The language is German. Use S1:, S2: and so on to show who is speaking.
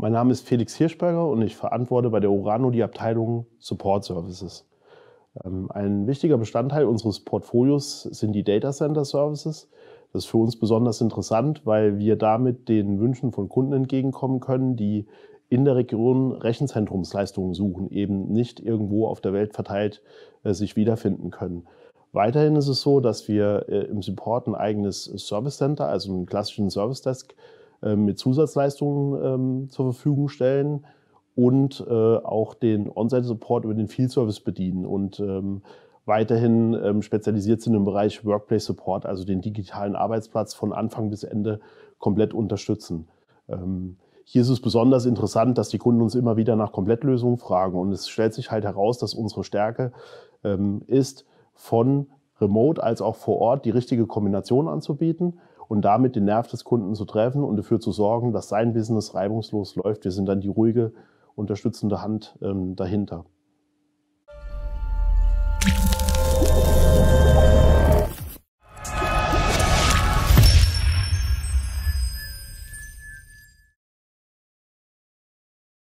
S1: Mein Name ist Felix Hirschberger und ich verantworte bei der Urano die Abteilung Support Services. Ähm, ein wichtiger Bestandteil unseres Portfolios sind die Data Center Services. Das ist für uns besonders interessant, weil wir damit den Wünschen von Kunden entgegenkommen können, die in der Region Rechenzentrumsleistungen suchen, eben nicht irgendwo auf der Welt verteilt äh, sich wiederfinden können. Weiterhin ist es so, dass wir äh, im Support ein eigenes Service Center, also einen klassischen Service Desk, ähm, mit Zusatzleistungen ähm, zur Verfügung stellen und äh, auch den On-Site-Support über den Field-Service bedienen und ähm, weiterhin spezialisiert sind im Bereich Workplace Support, also den digitalen Arbeitsplatz von Anfang bis Ende komplett unterstützen. Hier ist es besonders interessant, dass die Kunden uns immer wieder nach Komplettlösungen fragen. Und es stellt sich halt heraus, dass unsere Stärke ähm, ist, von Remote als auch vor Ort die richtige Kombination anzubieten und damit den Nerv des Kunden zu treffen und dafür zu sorgen, dass sein Business reibungslos läuft. Wir sind dann die ruhige, unterstützende Hand ähm, dahinter.